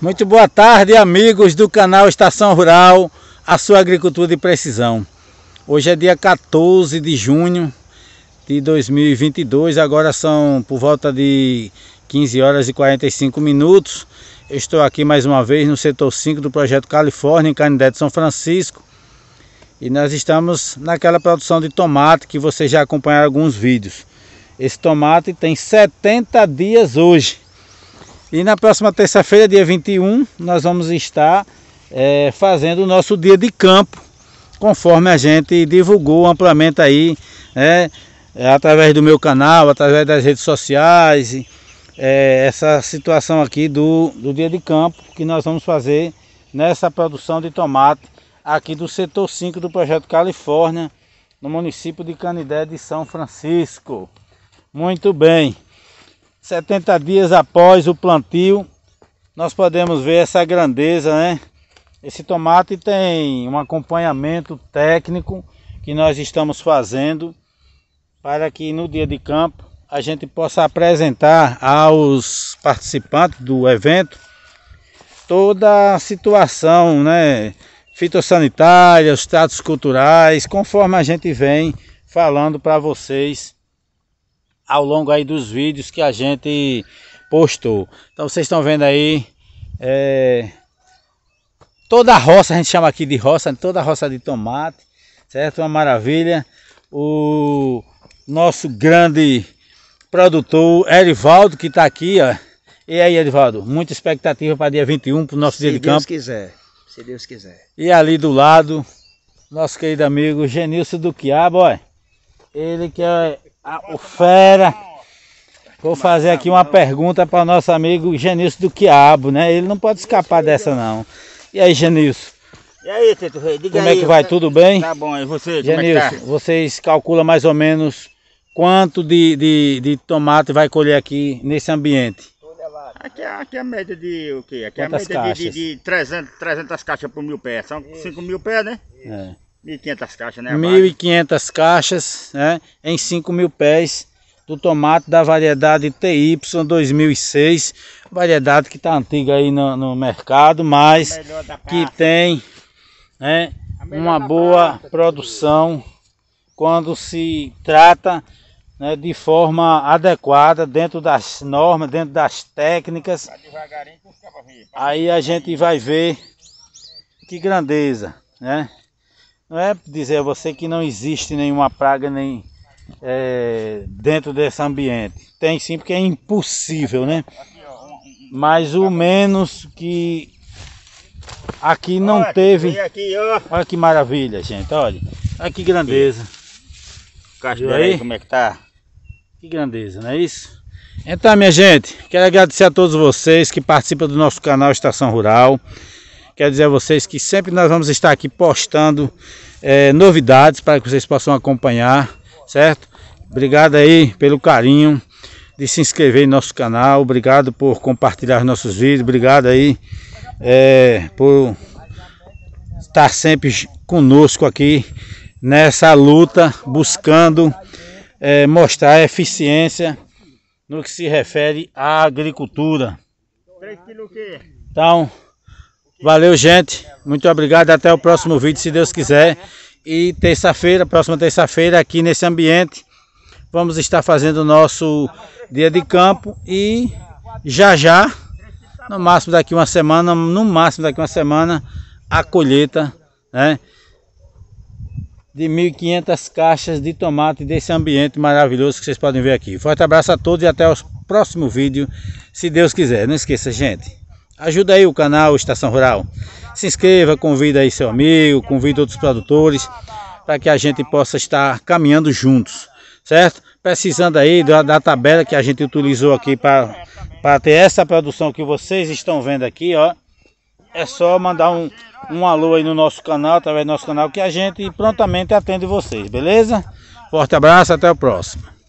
Muito boa tarde, amigos do canal Estação Rural, a sua agricultura de precisão. Hoje é dia 14 de junho de 2022, agora são por volta de 15 horas e 45 minutos. Eu estou aqui mais uma vez no setor 5 do projeto Califórnia, em Canindé de São Francisco. E nós estamos naquela produção de tomate que vocês já acompanharam alguns vídeos. Esse tomate tem 70 dias hoje. E na próxima terça-feira, dia 21, nós vamos estar é, fazendo o nosso dia de campo, conforme a gente divulgou amplamente aí, né, através do meu canal, através das redes sociais, é, essa situação aqui do, do dia de campo que nós vamos fazer nessa produção de tomate aqui do setor 5 do Projeto Califórnia, no município de Canidé de São Francisco. Muito bem. 70 dias após o plantio, nós podemos ver essa grandeza, né? Esse tomate tem um acompanhamento técnico que nós estamos fazendo para que no dia de campo a gente possa apresentar aos participantes do evento toda a situação né, fitosanitária, os tratos culturais, conforme a gente vem falando para vocês ao longo aí dos vídeos que a gente postou. Então vocês estão vendo aí é, toda a roça, a gente chama aqui de roça, toda a roça de tomate, certo? Uma maravilha. O nosso grande produtor Erivaldo que está aqui, ó. E aí, Edivaldo, muita expectativa para dia 21, para o nosso se dia de Deus campo. Se Deus quiser, se Deus quiser. E ali do lado, nosso querido amigo Genilson do Quiabo, olha. Ele que é a, o fera. Vou fazer aqui uma pergunta para o nosso amigo Genilson do Quiabo, né? Ele não pode escapar dessa não. E aí, Genilson? E aí, Teto Rei, diga Como é que vai? Tudo bem? Tá bom, e você? É tá? Genilson, é tá? vocês calculam mais ou menos quanto de, de, de tomate vai colher aqui nesse ambiente? Aqui, é, aqui é a média de o quê? Aqui é a média de, de, de, 300, 300 caixas por mil pés. São 5 mil pés, né? É. 1.500 caixas, né? 1.500 caixas, né? Em 5.000 mil pés do tomate da variedade TY 2006, variedade que está antiga aí no, no mercado, mas que tem né, uma boa produção quando se trata né, de forma adequada, dentro das normas, dentro das técnicas. Aí a gente vai ver que grandeza, né? não é dizer a você que não existe nenhuma praga nem é, dentro desse ambiente. Tem sim, porque é impossível, né? Mas o menos que aqui não olha, teve. Aqui, olha que maravilha, gente. Olha, olha que grandeza. Castelo aí, como é que tá? Que grandeza, não é isso? Então, minha gente, quero agradecer a todos vocês que participam do nosso canal Estação Rural. Quero dizer a vocês que sempre nós vamos estar aqui postando é, novidades para que vocês possam acompanhar, certo? Obrigado aí pelo carinho de se inscrever em nosso canal, obrigado por compartilhar nossos vídeos, obrigado aí é, por estar sempre conosco aqui nessa luta, buscando é, mostrar eficiência no que se refere à agricultura. Então, Valeu, gente. Muito obrigado. Até o próximo vídeo, se Deus quiser. E terça-feira, próxima terça-feira, aqui nesse ambiente, vamos estar fazendo o nosso dia de campo. E já já, no máximo daqui uma semana, no máximo daqui uma semana, a colheita, né? de 1.500 caixas de tomate desse ambiente maravilhoso que vocês podem ver aqui. Forte abraço a todos e até o próximo vídeo, se Deus quiser. Não esqueça, gente. Ajuda aí o canal Estação Rural. Se inscreva, convida aí seu amigo, convida outros produtores para que a gente possa estar caminhando juntos, certo? Precisando aí da, da tabela que a gente utilizou aqui para ter essa produção que vocês estão vendo aqui, ó. É só mandar um, um alô aí no nosso canal, através do nosso canal, que a gente prontamente atende vocês, beleza? Forte abraço, até o próximo.